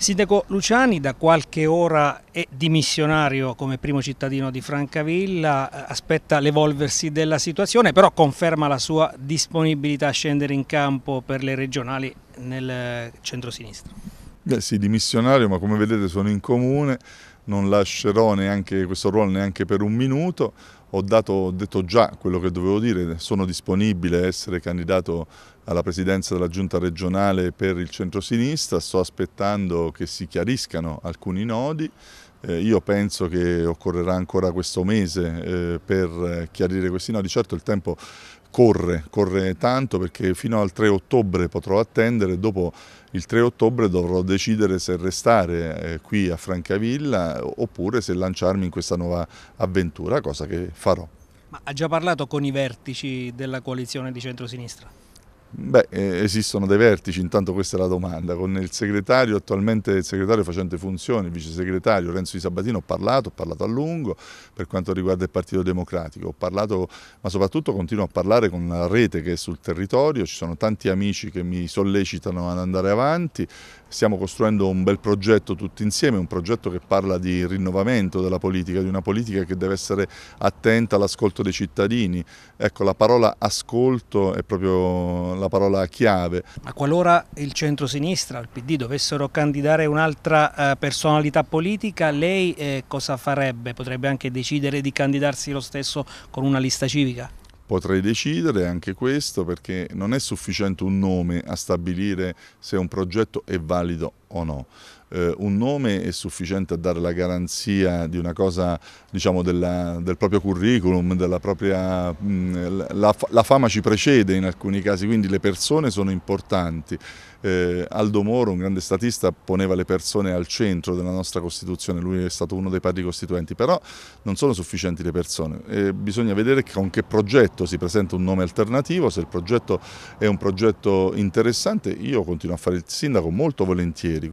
Sindaco Luciani da qualche ora è dimissionario come primo cittadino di Francavilla, eh, aspetta l'evolversi della situazione, però conferma la sua disponibilità a scendere in campo per le regionali nel centro-sinistra. Beh sì, dimissionario, ma come vedete sono in comune, non lascerò neanche questo ruolo neanche per un minuto, ho, dato, ho detto già quello che dovevo dire, sono disponibile a essere candidato alla presidenza della giunta regionale per il centro-sinistra, sto aspettando che si chiariscano alcuni nodi, eh, io penso che occorrerà ancora questo mese eh, per eh, chiarire questi nodi, certo il tempo corre, corre tanto perché fino al 3 ottobre potrò attendere, dopo il 3 ottobre dovrò decidere se restare eh, qui a Francavilla eh, oppure se lanciarmi in questa nuova avventura, cosa che farò. Ma ha già parlato con i vertici della coalizione di centrosinistra? Beh, eh, esistono dei vertici, intanto questa è la domanda, con il segretario, attualmente il segretario facente funzioni, il vice segretario Renzo Di Sabatino, ho parlato, ho parlato a lungo per quanto riguarda il Partito Democratico, ho parlato, ma soprattutto continuo a parlare con la rete che è sul territorio, ci sono tanti amici che mi sollecitano ad andare avanti, stiamo costruendo un bel progetto tutti insieme, un progetto che parla di rinnovamento della politica, di una politica che deve essere attenta all'ascolto dei cittadini, ecco la parola ascolto è proprio la parola chiave. Ma qualora il centro-sinistra, il PD, dovessero candidare un'altra eh, personalità politica, lei eh, cosa farebbe? Potrebbe anche decidere di candidarsi lo stesso con una lista civica? potrei decidere anche questo perché non è sufficiente un nome a stabilire se un progetto è valido o no. Eh, un nome è sufficiente a dare la garanzia di una cosa, diciamo, della, del proprio curriculum, della propria, mh, mm, la, la, fama ci precede in alcuni casi, quindi le persone sono importanti. Eh, Aldo Moro, un grande statista, poneva le persone al centro della nostra Costituzione, lui è stato uno dei padri costituenti, però non sono sufficienti le persone, eh, bisogna vedere con che progetto si presenta un nome alternativo, se il progetto è un progetto interessante, io continuo a fare il sindaco molto volentieri,